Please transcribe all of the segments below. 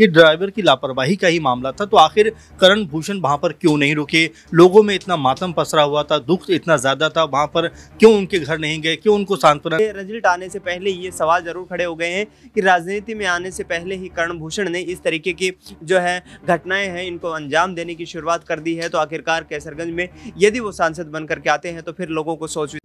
ये ड्राइवर की लापरवाही का ही मामला था तो आखिर करण भूषण वहाँ पर क्यों नहीं रुके लोगों में इतना मातम पसरा हुआ था दुख इतना ज़्यादा था वहाँ पर क्यों उनके घर नहीं गए क्यों उनको सांत्वना रिजल्ट आने से पहले ये सवाल ज़रूर खड़े हो गए हैं कि राजनीति में आने से पहले ही करण भूषण ने इस तरीके की जो है घटनाएं हैं इनको अंजाम देने की शुरुआत कर दी है तो आखिरकार कैसरगंज में यदि वो सांसद बन करके आते हैं तो फिर लोगों को सोच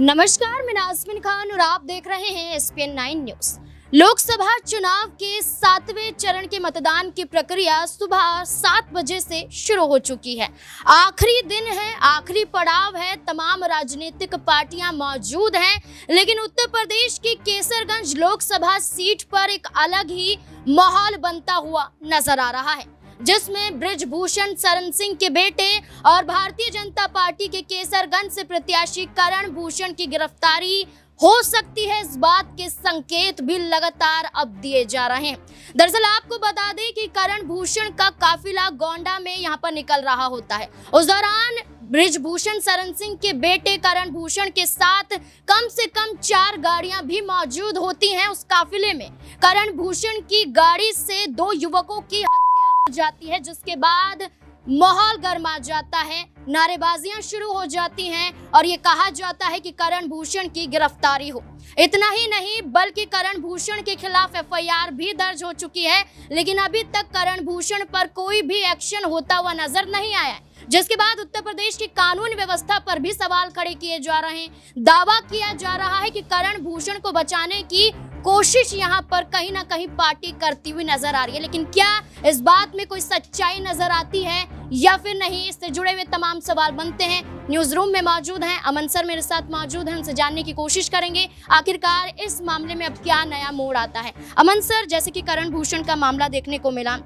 नमस्कार मैं नाजमिन खान और आप देख रहे हैं एस पी न्यूज़ लोकसभा चुनाव के सातवें चरण के मतदान की प्रक्रिया सुबह सात बजे से शुरू हो चुकी है आखिरी दिन है आखिरी पड़ाव है तमाम राजनीतिक पार्टियां मौजूद हैं लेकिन उत्तर प्रदेश की केसरगंज लोकसभा सीट पर एक अलग ही माहौल बनता हुआ नजर आ रहा है जिसमें ब्रजभूषण सरन सिंह के बेटे और भारतीय जनता पार्टी के केसरगंज से प्रत्याशी करण भूषण की गिरफ्तारी हो सकती है इस बात के संकेत भी लगातार अब दिए जा रहे हैं दरअसल आपको बता दें कि करण भूषण का काफिला गोंडा में यहां पर निकल रहा होता है उस दौरान ब्रिजभूषण सरन सिंह के बेटे करण भूषण के साथ कम से कम चार गाड़ियां भी मौजूद होती हैं उस काफिले में करण भूषण की गाड़ी से दो युवकों की हत्या हो जाती है जिसके बाद माहौल गर्मा जाता है नारेबाजियां शुरू हो जाती हैं और ये कहा जाता है कि करण भूषण की गिरफ्तारी हो इतना ही नहीं बल्कि करण भूषण के खिलाफ एफआईआर भी दर्ज हो चुकी है लेकिन अभी तक करण भूषण पर कोई भी एक्शन होता हुआ नजर नहीं आया जिसके बाद उत्तर प्रदेश की कानून व्यवस्था पर भी सवाल खड़े किए जा रहे हैं दावा किया जा रहा है कि करण भूषण को बचाने की कोशिश यहाँ पर कहीं ना कहीं पार्टी करती हुई नजर आ रही है लेकिन क्या इस बात में कोई सच्चाई नजर आती है या फिर नहीं इससे जुड़े हुए तमाम सवाल बनते हैं न्यूज रूम में मौजूद हैं अमन सर मेरे साथ मौजूद हैं उनसे जानने की कोशिश करेंगे आखिरकार इस मामले में अब क्या नया मोड़ आता है अमन सर जैसे कि करण भूषण का मामला देखने को मिला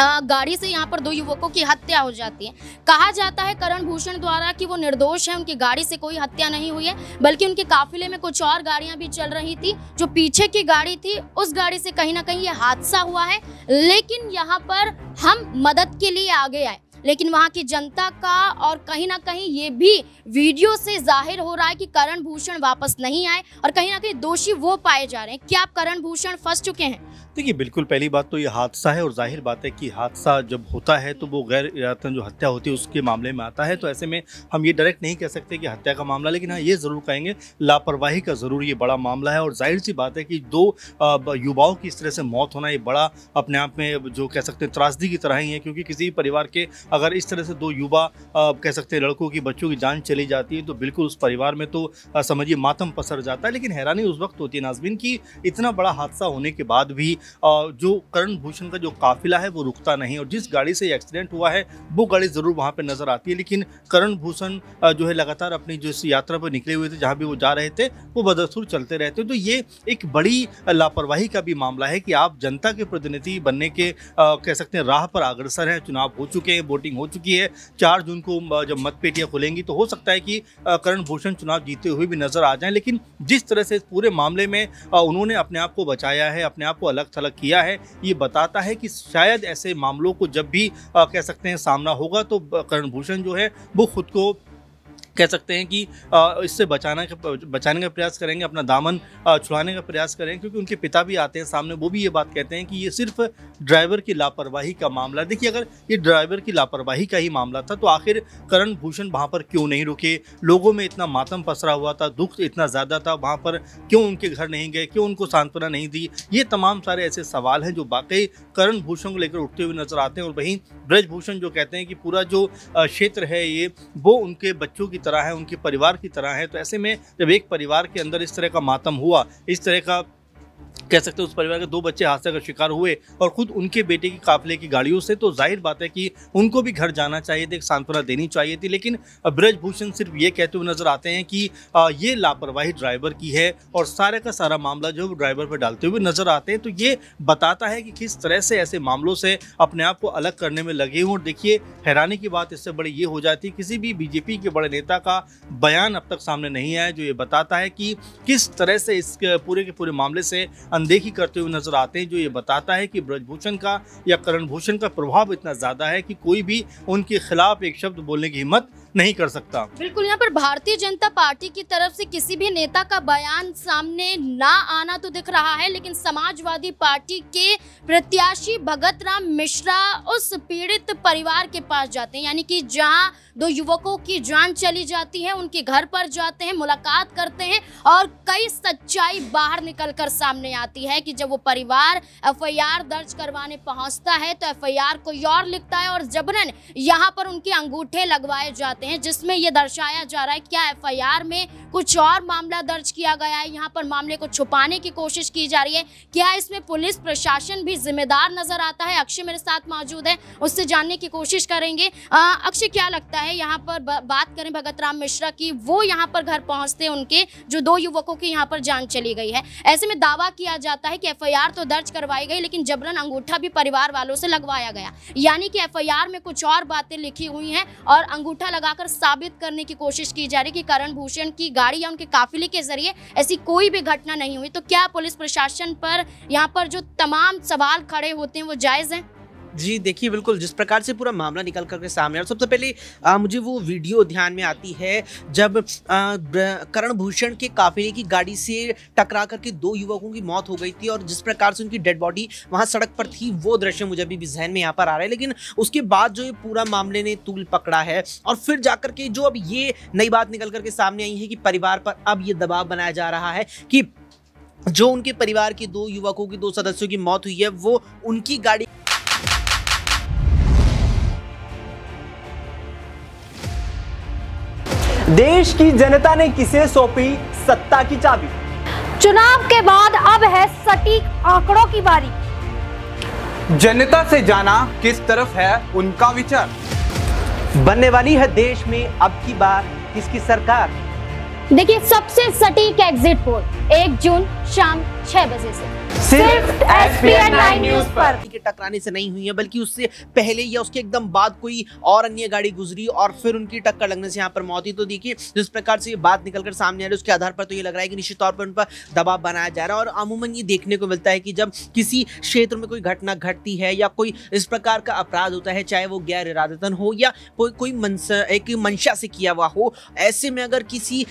गाड़ी से यहाँ पर दो युवकों की हत्या हो जाती है कहा जाता है करण भूषण द्वारा कि वो निर्दोष है उनकी गाड़ी से कोई हत्या नहीं हुई है बल्कि उनके काफिले में कुछ और गाड़ियां भी चल रही थी जो पीछे की गाड़ी थी उस गाड़ी से कहीं ना कहीं ये हादसा हुआ है लेकिन यहाँ पर हम मदद के लिए आगे आए लेकिन वहाँ की जनता का और कहीं ना कहीं ये भी वीडियो से जाहिर हो रहा है कि करण भूषण वापस नहीं आए और कहीं ना कहीं दोषी वो पाए जा रहे हैं क्या आप करण भूषण फंस चुके हैं देखिए बिल्कुल पहली बात तो ये हादसा है और जाहिर बात है कि हादसा जब होता है तो वो गैर इरादतन जो हत्या होती है उसके मामले में आता है तो ऐसे में हम ये डायरेक्ट नहीं कह सकते कि हत्या का मामला लेकिन हाँ ये ज़रूर कहेंगे लापरवाही का ज़रूर ये बड़ा मामला है और जाहिर सी बात है कि दो युवाओं की इस तरह से मौत होना ये बड़ा अपने आप में जो कह सकते हैं त्रासदी की तरह ही है क्योंकि किसी परिवार के अगर इस तरह से दो युवा कह सकते हैं लड़कों की बच्चों की जान चली जाती है तो बिल्कुल उस परिवार में तो समझिए मातम पसर जाता है लेकिन हैरानी उस वक्त होती है नाजमिन की इतना बड़ा हादसा होने के बाद भी जो करण भूषण का जो काफिला है वो रुकता नहीं और जिस गाड़ी से एक्सीडेंट हुआ है वो गाड़ी ज़रूर वहाँ पर नज़र आती है लेकिन करण भूषण जो है लगातार अपनी जो यात्रा पर निकले हुए थे जहाँ भी वो जा रहे थे वो बदस्तूर चलते रहते तो ये एक बड़ी लापरवाही का भी मामला है कि आप जनता के प्रतिनिधि बनने के कह सकते हैं राह पर अग्रसर हैं चुनाव हो चुके हैं वोटिंग हो चुकी है चार जून को जब मतपेटियाँ खुलेंगी तो हो सकता है कि करण भूषण चुनाव जीते हुए भी नजर आ जाएं लेकिन जिस तरह से इस पूरे मामले में उन्होंने अपने आप को बचाया है अपने आप को अलग अलग थलग किया है ये बताता है कि शायद ऐसे मामलों को जब भी कह सकते हैं सामना होगा तो करण भूषण जो है वो खुद को कह सकते हैं कि इससे बचाना का बचाने का प्रयास करेंगे अपना दामन छुड़ाने का प्रयास करेंगे क्योंकि उनके पिता भी आते हैं सामने वो भी ये बात कहते हैं कि ये सिर्फ ड्राइवर की लापरवाही का मामला देखिए अगर ये ड्राइवर की लापरवाही का ही मामला था तो आखिर करण भूषण वहाँ पर क्यों नहीं रुके लोगों में इतना मातम पसरा हुआ था दुख इतना ज़्यादा था वहाँ पर क्यों उनके घर नहीं गए क्यों उनको सांत्वना नहीं दी ये तमाम सारे ऐसे सवाल हैं जो वाकई करण भूषण को लेकर उठते हुए नजर आते हैं और वहीं ब्रजभूषण जो कहते हैं कि पूरा जो क्षेत्र है ये वो उनके बच्चों की तरह है उनके परिवार की तरह है तो ऐसे में जब एक परिवार के अंदर इस तरह का मातम हुआ इस तरह का कह सकते हैं उस परिवार के दो बच्चे हादसे का शिकार हुए और खुद उनके बेटे की काफिले की गाड़ियों से तो जाहिर बात है कि उनको भी घर जाना चाहिए थे एक सांत्वना देनी चाहिए थी लेकिन ब्रजभूषण सिर्फ ये कहते हुए नजर आते हैं कि ये लापरवाही ड्राइवर की है और सारे का सारा मामला जो ड्राइवर पर डालते हुए नजर आते हैं तो ये बताता है कि किस तरह से ऐसे मामलों से अपने आप को अलग करने में लगे हूँ और देखिए हैरानी की बात इससे बड़ी ये हो जाती है किसी भी बीजेपी के बड़े नेता का बयान अब तक सामने नहीं आया जो ये बताता है कि किस तरह से इस पूरे के पूरे मामले से अनदेखी करते हुए नजर आते हैं जो ये बताता है कि ब्रजभूषण का या करण भूषण का प्रभाव इतना ज़्यादा है कि कोई भी उनके खिलाफ एक शब्द बोलने की हिम्मत नहीं कर सकता बिल्कुल यहाँ पर भारतीय जनता पार्टी की तरफ से किसी भी नेता का बयान सामने ना आना तो दिख रहा है लेकिन समाजवादी पार्टी के प्रत्याशी भगत राम मिश्रा उस पीड़ित परिवार के पास जाते हैं यानी कि जहाँ दो युवकों की जान चली जाती है उनके घर पर जाते हैं मुलाकात करते हैं और कई सच्चाई बाहर निकल कर सामने आती है कि जब वो परिवार एफ दर्ज करवाने पहुंचता है तो एफ कोई और लिखता है और जबरन यहाँ पर उनके अंगूठे लगवाए जाते हैं हैं जिसमें ये दर्शाया जा रहा है क्या एफआईआर में कुछ और मामला दर्ज किया गया है यहाँ पर मामले को छुपाने की कोशिश की जा रही है क्या इसमें पुलिस प्रशासन भी जिम्मेदार नजर आता है अक्षय मेरे साथ मौजूद है उससे जानने की कोशिश करेंगे अक्षय क्या लगता है यहाँ पर बात करें भगत मिश्रा की वो यहाँ पर घर पहुंचते उनके जो दो युवकों की यहाँ पर जान चली गई है ऐसे में दावा किया जाता है कि एफ तो दर्ज करवाई गई लेकिन जबरन अंगूठा भी परिवार वालों से लगवाया गया यानी कि एफ में कुछ और बातें लिखी हुई हैं और अंगूठा लगा लगाकर साबित करने की कोशिश की जा रही कि करण भूषण की गाड़ी या उनके काफिले के जरिए ऐसी कोई भी घटना नहीं हुई तो क्या पुलिस प्रशासन पर यहाँ पर जो तमाम सवाल खड़े होते हैं वो जायज़ हैं जी देखिए बिल्कुल जिस प्रकार से पूरा मामला निकल करके सामने और सबसे पहले आ, मुझे वो वीडियो ध्यान में आती है जब करण भूषण के काफिले की गाड़ी से टकरा करके दो युवकों की मौत हो गई थी और जिस प्रकार से उनकी डेड बॉडी वहाँ सड़क पर थी वो दृश्य मुझे अभी भी जहन में यहाँ पर आ रहा है लेकिन उसके बाद जो ये पूरा मामले ने तूल पकड़ा है और फिर जा के जो अब ये नई बात निकल करके सामने आई है कि परिवार पर अब ये दबाव बनाया जा रहा है कि जो उनके परिवार के दो युवकों की दो सदस्यों की मौत हुई है वो उनकी गाड़ी देश की जनता ने किसे सौंपी सत्ता की चाबी चुनाव के बाद अब है सटीक आंकड़ों की बारी जनता से जाना किस तरफ है उनका विचार बनने वाली है देश में अब की बार किसकी सरकार देखिए सबसे सटीक एग्जिट पोल एक जून शाम छह बजे से सिर्फ एस न्यूज पर के टकराने से नहीं हुई है बल्कि उससे पहले या उसके एकदम बाद कोई और अन्य गाड़ी गुजरी और फिर उनकी टक्कर लगने से यहाँ पर मौत तो देखिए जिस प्रकार से ये बात निकलकर सामने आ रही है उसके आधार पर तो ये लग रहा है कि निश्चित तौर पर उन पर दबाव बनाया जा रहा है और अमूमन ये देखने को मिलता है कि जब किसी क्षेत्र में कोई घटना घटती है या कोई इस प्रकार का अपराध होता है चाहे वो गैर इरादतन हो या कोई कोई मंशा एक मंशा से किया हुआ हो ऐसे में अगर किसी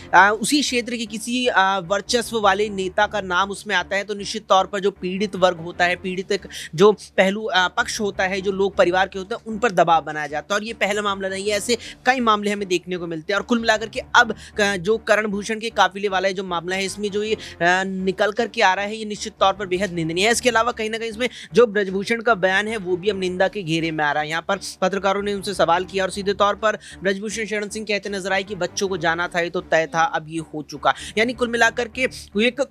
उसी क्षेत्र के किसी वर्चस्व वाले नेता का नाम उसमें आता आते हैं तो निश्चित तौर पर जो पीड़ित वर्ग होता है पीड़ित जो पहलू पक्ष होता है जो लोग परिवार के होते हैं उन पर दबाव बनाया जाता है और ये पहला मामला नहीं है ऐसे कई मामले हमें देखने को मिलते हैं और कुल मिलाकर के अब जो करण भूषण के काफिले वाला जो मामला है इसमें जो ये निकल करके आ रहा है ये निश्चित तौर पर बेहद निंदनीय है इसके अलावा कहीं ना कहीं इसमें जो ब्रजभूषण का बयान है वो भी अब निंदा के घेरे में आ रहा है यहाँ पर पत्रकारों ने उनसे सवाल किया और सीधे तौर पर ब्रजभूषण शरण सिंह कहते नजर आए कि बच्चों को जाना था ये तो तय था अब ये हो चुका यानी कुल मिलाकर के एक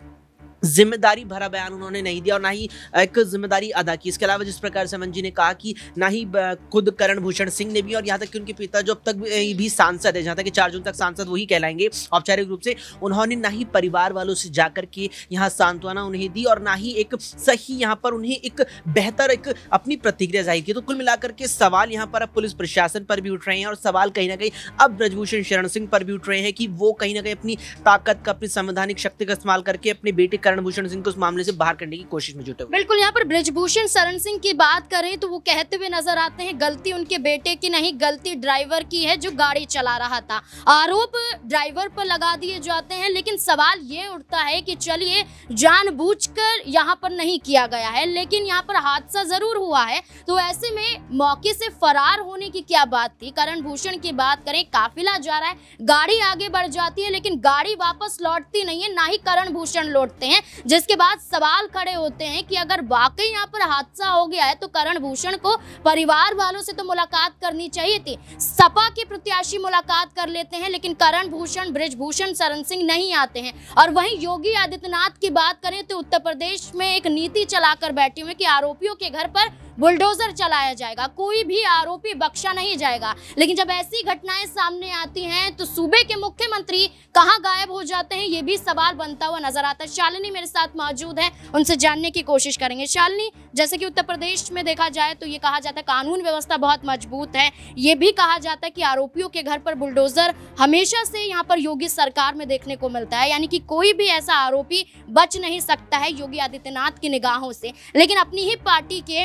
जिम्मेदारी भरा बयान उन्होंने नहीं दिया और ना ही एक जिम्मेदारी अदा की इसके अलावा जिस प्रकार अमन जी ने कहा कि ना ही खुद करण भूषण सिंह ने भी और यहाँ तक कि उनके पिता जो अब तक भी सांसद है जहाँ तक कि चार जून तक सांसद वही कहलाएंगे औपचारिक रूप से उन्होंने ना ही परिवार वालों से जाकर के यहाँ सांत्वना उन्हें दी और ना ही एक सही यहाँ पर उन्हें एक बेहतर एक अपनी प्रतिक्रिया जाहिर की तो कुल मिलाकर के सवाल यहाँ पर अब पुलिस प्रशासन पर भी उठ रहे हैं और सवाल कहीं ना कहीं अब ब्रजभूषण शरण सिंह पर भी उठ रहे हैं कि वो कहीं ना कहीं अपनी ताकत का अपनी संवैधानिक शक्ति का इस्तेमाल करके अपने बेटे करण रणभूषण सिंह को उस मामले से बाहर करने की कोशिश में जुटे हुए बिल्कुल यहाँ पर ब्रजभूषण शरण सिंह की बात करें तो वो कहते हुए नजर आते हैं गलती उनके बेटे की नहीं गलती ड्राइवर की है जो गाड़ी चला रहा था आरोप ड्राइवर पर लगा दिए जाते हैं लेकिन सवाल ये उठता है कि चलिए जानबूझकर यहाँ पर नहीं किया गया है लेकिन यहाँ पर हादसा जरूर हुआ है तो ऐसे में मौके से फरार होने की क्या बात थी करण भूषण की बात करें काफिला जा रहा है गाड़ी आगे बढ़ जाती है लेकिन गाड़ी वापस लौटती नहीं है ना ही करण भूषण लौटते हैं हैं जिसके बाद सवाल खड़े होते हैं कि अगर वाकई यहाँ पर हादसा हो गया है तो करण भूषण को परिवार वालों से तो मुलाकात करनी चाहिए थी सपा के प्रत्याशी मुलाकात कर लेते हैं लेकिन करण भूषण ब्रजभूषण शरण सिंह नहीं आते हैं और वहीं योगी आदित्यनाथ की बात करें तो उत्तर प्रदेश में एक नीति चलाकर बैठे हुए कि आरोपियों के घर पर बुलडोजर चलाया जाएगा कोई भी आरोपी बख्शा नहीं जाएगा लेकिन जब ऐसी घटनाएं सामने आती हैं तो सूबे के मुख्यमंत्री कहाँ गायब हो जाते हैं ये भी सवाल बनता हुआ नजर आता है शालिनी मेरे साथ मौजूद है उनसे जानने की कोशिश करेंगे शालिनी जैसे कि उत्तर प्रदेश में देखा जाए तो ये कहा जाता है कानून व्यवस्था बहुत मजबूत है ये भी कहा जाता है कि आरोपियों के घर पर बुलडोजर हमेशा से यहाँ पर योगी सरकार में देखने को मिलता है यानी कि कोई भी ऐसा आरोपी बच नहीं सकता है योगी आदित्यनाथ की निगाहों से लेकिन अपनी ही पार्टी के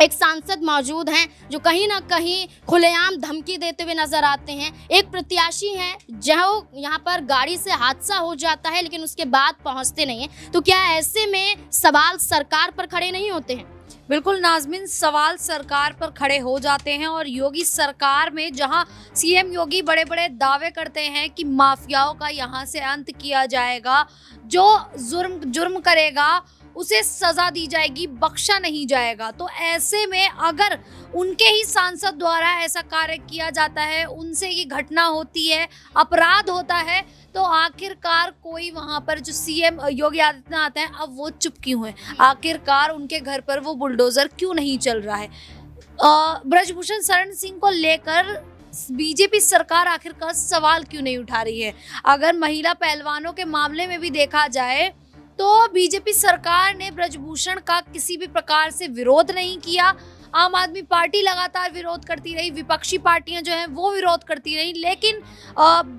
एक सांसद मौजूद हैं जो कहीं ना कहीं खुलेआम धमकी देते हुए नजर आते हैं एक प्रत्याशी हैं जो यहाँ पर गाड़ी से हादसा हो जाता है लेकिन उसके बाद पहुँचते नहीं हैं तो क्या ऐसे में सवाल सरकार पर खड़े नहीं होते हैं बिल्कुल नाजमिन सवाल सरकार पर खड़े हो जाते हैं और योगी सरकार में जहां सीएम योगी बड़े बड़े दावे करते हैं कि माफियाओं का यहां से अंत किया जाएगा जो जुर्म जुर्म करेगा उसे सजा दी जाएगी बख्शा नहीं जाएगा तो ऐसे में अगर उनके ही सांसद द्वारा ऐसा कार्य किया जाता है उनसे ये घटना होती है अपराध होता है तो आखिरकार कोई वहाँ पर जो सीएम योगी आदित्यनाथ हैं अब वो चुप क्यों हैं आखिरकार उनके घर पर वो बुलडोजर क्यों नहीं चल रहा है ब्रजभूषण शरण सिंह को लेकर बीजेपी सरकार आखिरकार सवाल क्यों नहीं उठा रही है अगर महिला पहलवानों के मामले में भी देखा जाए तो बीजेपी सरकार ने ब्रजभूषण का किसी भी प्रकार से विरोध नहीं किया आम आदमी पार्टी लगातार विरोध करती रही विपक्षी पार्टियां जो हैं वो विरोध करती रही लेकिन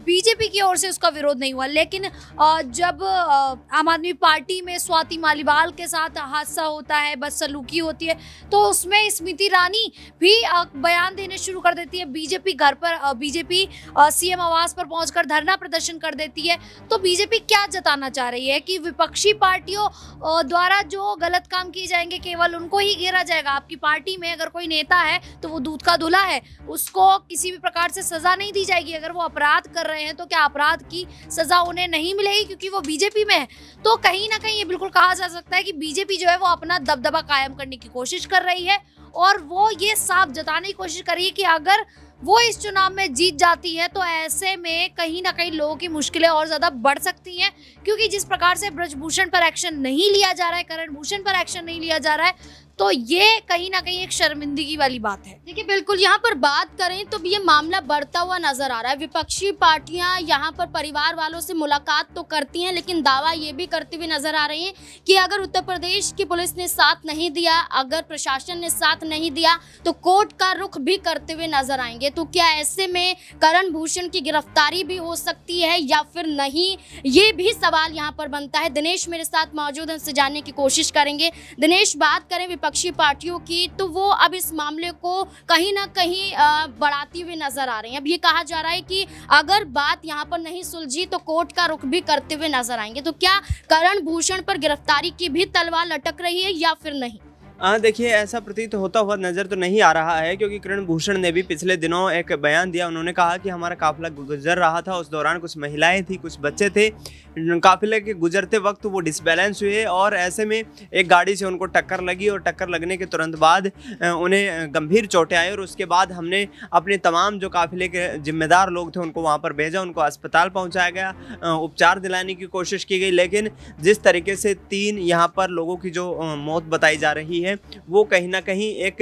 बीजेपी की ओर से उसका विरोध नहीं हुआ लेकिन जब आम आदमी पार्टी में स्वाति मालीवाल के साथ हादसा होता है बस सलूकी होती है तो उसमें स्मृति ईरानी भी बयान देने शुरू कर देती है बीजेपी घर पर बीजेपी सीएम आवास पर पहुंचकर धरना प्रदर्शन कर देती है तो बीजेपी क्या जताना चाह रही है कि विपक्षी पार्टियों द्वारा जो गलत काम किए जाएंगे केवल उनको ही घेरा जाएगा आपकी पार्टी में अगर कोई नेता है तो वो दूध का दूल्हा है उसको किसी भी प्रकार से सजा नहीं दी जाएगी अगर वो अपराध कर रहे हैं तो क्या अपराध की सजा उन्हें नहीं मिलेगी क्योंकि वो बीजेपी में है तो कहीं ना कहीं ये बिल्कुल कहा जा सकता है कि बीजेपी जो है वो अपना दबदबा कायम करने की कोशिश कर रही है और वो ये साफ जताने की कोशिश करिए कि अगर वो इस चुनाव में जीत जाती है तो ऐसे में कहीं ना कहीं लोगों की मुश्किलें और ज़्यादा बढ़ सकती हैं क्योंकि जिस प्रकार से ब्रजभूषण पर एक्शन नहीं लिया जा रहा है करण भूषण पर एक्शन नहीं लिया जा रहा है तो ये कहीं ना कहीं एक शर्मिंदगी वाली बात है देखिए बिल्कुल यहाँ पर बात करें तो ये मामला बढ़ता हुआ नजर आ रहा है विपक्षी पार्टियां यहाँ पर परिवार वालों से मुलाकात तो करती हैं लेकिन दावा ये भी करती हुई नजर आ रही है कि अगर उत्तर प्रदेश की पुलिस ने साथ नहीं दिया अगर प्रशासन ने साथ नहीं दिया तो कोर्ट का रुख भी करते हुए नजर आएंगे तो क्या ऐसे में करण भूषण की गिरफ्तारी भी हो सकती है या फिर नहीं ये भी सवाल यहाँ पर बनता है दिनेश मेरे साथ मौजूद है उनसे जानने की कोशिश करेंगे दिनेश बात करें विपक्षी पार्टियों की तो वो अब इस मामले को कहीं ना कहीं बढ़ाती हुई नजर आ रही है अब ये कहा जा रहा है कि अगर बात यहाँ पर नहीं सुलझी तो कोर्ट का रुख भी करते हुए नजर आएंगे तो क्या करण भूषण पर गिरफ्तारी की भी तलवार लटक रही है या फिर नहीं हाँ देखिए ऐसा प्रतीत होता हुआ नज़र तो नहीं आ रहा है क्योंकि किरण भूषण ने भी पिछले दिनों एक बयान दिया उन्होंने कहा कि हमारा काफिला गुजर रहा था उस दौरान कुछ महिलाएं थी कुछ बच्चे थे काफिले के गुजरते वक्त वो डिसबैलेंस हुए और ऐसे में एक गाड़ी से उनको टक्कर लगी और टक्कर लगने के तुरंत बाद उन्हें गंभीर चोटें आई और उसके बाद हमने अपने तमाम जो काफिले के जिम्मेदार लोग थे उनको वहाँ पर भेजा उनको अस्पताल पहुँचाया गया उपचार दिलाने की कोशिश की गई लेकिन जिस तरीके से तीन यहाँ पर लोगों की जो मौत बताई जा रही है हैं वो कहीं ना कहीं एक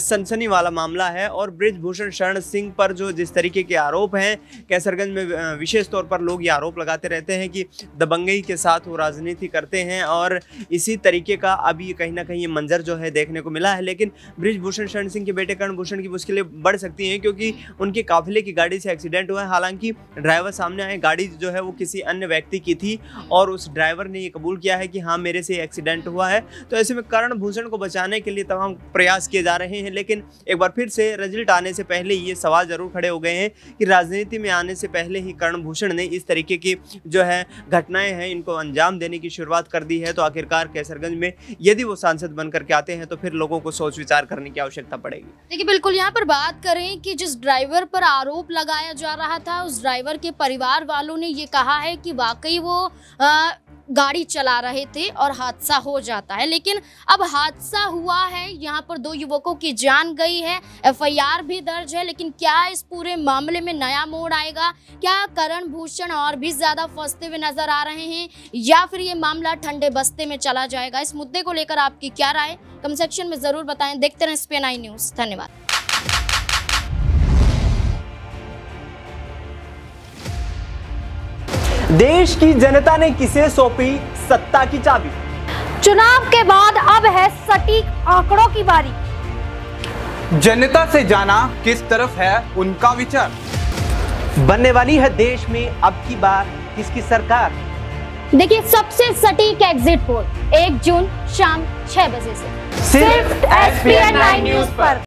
सनसनी वाला मामला है और ब्रिजभूषण शरण सिंह पर जो जिस तरीके के आरोप हैं कैसरगंज में विशेष तौर पर लोग ये आरोप लगाते रहते हैं कि दबंगई के साथ वो राजनीति करते हैं और इसी तरीके का अभी कहीं ना कहीं ये मंजर जो है देखने को मिला है लेकिन ब्रिजभूषण शरण सिंह के बेटे भूषण की मुश्किलें बढ़ सकती हैं क्योंकि उनके काफिले की गाड़ी से एक्सीडेंट हुआ है हालांकि ड्राइवर सामने आए गाड़ी जो है वो किसी अन्य व्यक्ति की थी और उस ड्राइवर ने ये कबूल किया है कि हाँ मेरे से एक्सीडेंट हुआ है तो ऐसे में कर्ण भूषण को बचाने के लिए तमाम प्रयास किए जा रहे हैं लेकिन एक बार फिर से रिजल्ट आने से पहले ये सवाल ज़रूर खड़े हो गए हैं कि राजनीति में आने से पहले ही कर्णभूषण ने इस तरीके की जो है घटनाएं हैं इनको अंजाम देने की शुरुआत कर दी है तो आखिरकार कैसरगंज में यदि वो सांसद बन करके आते हैं तो फिर लोगों को सोच विचार करने की आवश्यकता पड़ेगी देखिए बिल्कुल यहाँ पर बात करें कि जिस ड्राइवर पर आरोप लगाया जा रहा था उस ड्राइवर के परिवार वालों ने ये कहा है कि वाकई वो गाड़ी चला रहे थे और हादसा हो जाता है लेकिन अब हादसा हुआ है यहाँ पर दो युवकों की जान गई है एफआईआर भी दर्ज है लेकिन क्या इस पूरे मामले में नया मोड़ आएगा क्या करण भूषण और भी ज़्यादा फंसते हुए नजर आ रहे हैं या फिर ये मामला ठंडे बस्ते में चला जाएगा इस मुद्दे को लेकर आपकी क्या राय कम सेक्शन में ज़रूर बताएं देखते रहें स्पेन आई न्यूज़ धन्यवाद देश की जनता ने किसे सौंपी सत्ता की चाबी चुनाव के बाद अब है सटीक आंकड़ों की बारी जनता से जाना किस तरफ है उनका विचार बनने वाली है देश में अब की बार किसकी सरकार देखिए सबसे सटीक एग्जिट पोल एक जून शाम छह बजे से सिर्फ एस पी न्यूज पर